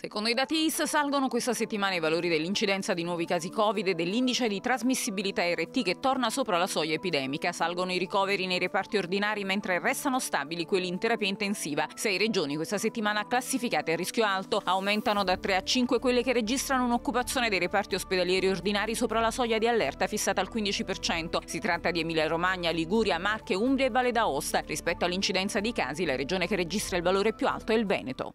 Secondo i dati IS salgono questa settimana i valori dell'incidenza di nuovi casi Covid e dell'indice di trasmissibilità RT che torna sopra la soglia epidemica. Salgono i ricoveri nei reparti ordinari mentre restano stabili quelli in terapia intensiva. Sei regioni questa settimana classificate a rischio alto. Aumentano da 3 a 5 quelle che registrano un'occupazione dei reparti ospedalieri ordinari sopra la soglia di allerta fissata al 15%. Si tratta di Emilia-Romagna, Liguria, Marche, Umbria e Valle d'Aosta. Rispetto all'incidenza di casi, la regione che registra il valore più alto è il Veneto.